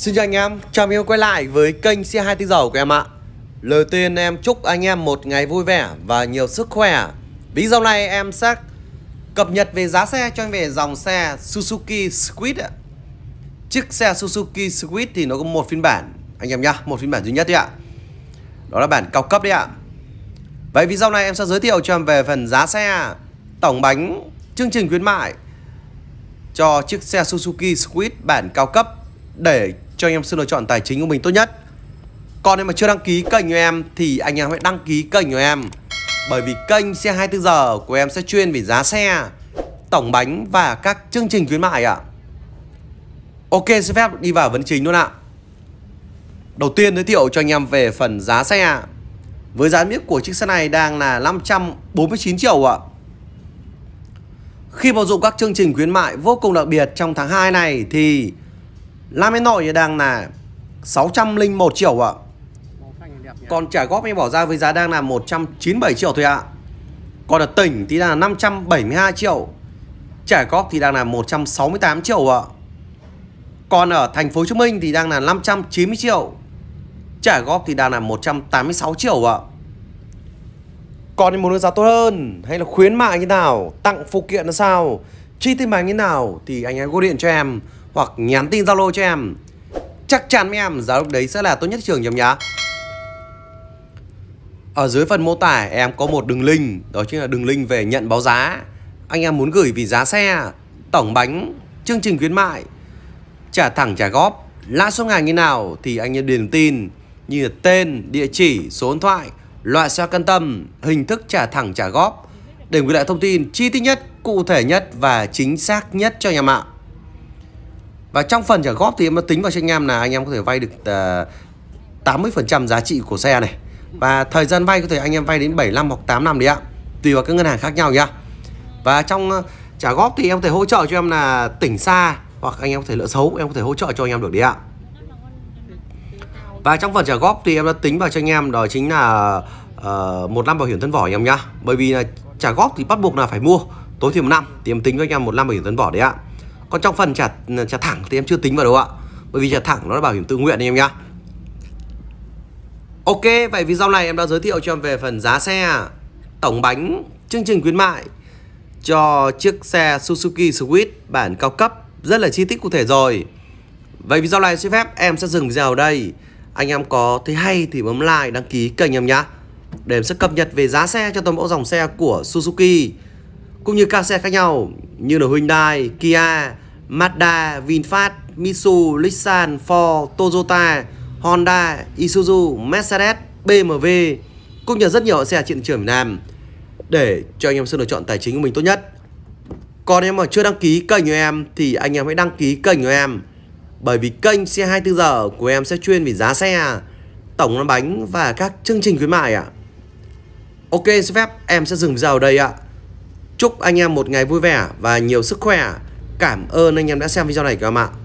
Xin chào anh em, chào mừng em quay lại với kênh xe 2 tiếng dầu của em ạ Lời tiên em chúc anh em một ngày vui vẻ và nhiều sức khỏe Video này em sẽ cập nhật về giá xe cho anh về dòng xe Suzuki Squid ạ Chiếc xe Suzuki Squid thì nó có một phiên bản Anh em nhá, một phiên bản duy nhất đấy ạ Đó là bản cao cấp đấy ạ Vậy video này em sẽ giới thiệu cho em về phần giá xe Tổng bánh, chương trình khuyến mại Cho chiếc xe Suzuki Squid bản cao cấp để cho anh em sự lựa chọn tài chính của mình tốt nhất còn nếu mà chưa đăng ký kênh của em thì anh em hãy đăng ký kênh của em bởi vì kênh xe 24 giờ của em sẽ chuyên về giá xe tổng bánh và các chương trình khuyến mại ạ ok xin phép đi vào vấn chính luôn ạ đầu tiên giới thiệu cho anh em về phần giá xe với giá niêm của chiếc xe này đang là 549 triệu ạ Khi vào dụng các chương trình khuyến mại vô cùng đặc biệt trong tháng 2 này thì Lam Hà Nội đang là 601 triệu ạ. Còn trả góp em bỏ ra với giá đang là 197 triệu thôi ạ. Còn ở tỉnh thì là 572 triệu. Trả góp thì đang là 168 triệu ạ. Còn ở thành phố Hồ Chí Minh thì đang là 590 triệu. Trả góp thì đang là 186 triệu ạ. Còn muốn được giá tốt hơn hay là khuyến mại như nào, tặng phụ kiện là sao, chi tiền bài như nào thì anh hãy gọi điện cho em hoặc nhắn tin Zalo cho em. Chắc chắn với em giá lúc đấy sẽ là tốt nhất trường em nhá. Ở dưới phần mô tả em có một đường link, đó chính là đường link về nhận báo giá. Anh em muốn gửi vì giá xe, tổng bánh, chương trình khuyến mại, trả thẳng trả góp, lãi suất ngày như nào thì anh em điền tin như tên, địa chỉ, số điện thoại, loại xe cân tâm, hình thức trả thẳng trả góp để gửi lại thông tin chi tiết nhất, cụ thể nhất và chính xác nhất cho nhà mạng và trong phần trả góp thì em đã tính vào cho anh em là anh em có thể vay được uh, ờ, 80% giá trị của xe này và thời gian vay có thể anh em vay đến 7 năm hoặc 8 năm đấy ạ tùy vào các ngân hàng khác nhau nhá và trong ờ, trả góp thì em có thể hỗ trợ cho em là tỉnh xa hoặc anh em có thể nợ xấu em có thể hỗ trợ cho anh em được đấy ạ và trong phần trả góp thì em đã tính vào cho anh em đó chính là uh, một năm bảo hiểm thân vỏ anh em nhá bởi vì là trả góp thì bắt buộc là phải mua tối thiểu một năm thì em tính cho anh em một năm bảo hiểm thân vỏ đấy ạ còn trong phần trả trả thẳng thì em chưa tính vào đâu ạ bởi vì trả thẳng nó là bảo hiểm tự nguyện anh em nhá ok vậy vì dòng này em đã giới thiệu cho em về phần giá xe tổng bánh chương trình khuyến mại cho chiếc xe Suzuki Swift bản cao cấp rất là chi tiết cụ thể rồi vậy vì dòng này xin phép em sẽ dừng video ở đây anh em có thấy hay thì bấm like đăng ký kênh em nhá để em sẽ cập nhật về giá xe cho toàn bộ dòng xe của Suzuki cũng như các xe khác nhau như là Hyundai, Kia, Mazda, VinFast, Mitsubishi, Nissan, Ford, Toyota, Honda, Isuzu, Mercedes, BMW cũng như rất nhiều xe trên thị trường Việt Nam để cho anh em sự lựa chọn tài chính của mình tốt nhất. Còn em mà chưa đăng ký kênh của em thì anh em hãy đăng ký kênh của em bởi vì kênh xe 24 giờ của em sẽ chuyên về giá xe, tổng lăn bánh và các chương trình khuyến mại ạ. À. Ok, xin phép em sẽ dừng video ở đây ạ. À. Chúc anh em một ngày vui vẻ và nhiều sức khỏe. Cảm ơn anh em đã xem video này các bạn ạ.